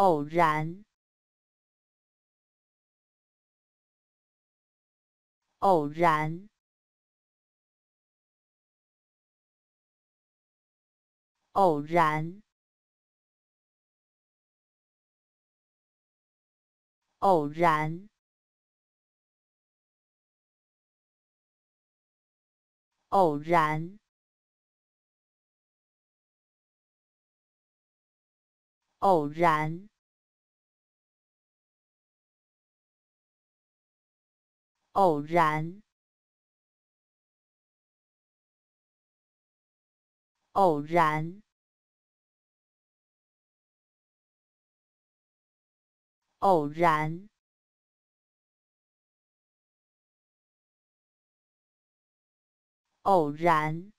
偶然，偶然，偶然，偶然，偶然，偶然。偶然，偶然，偶然，偶然。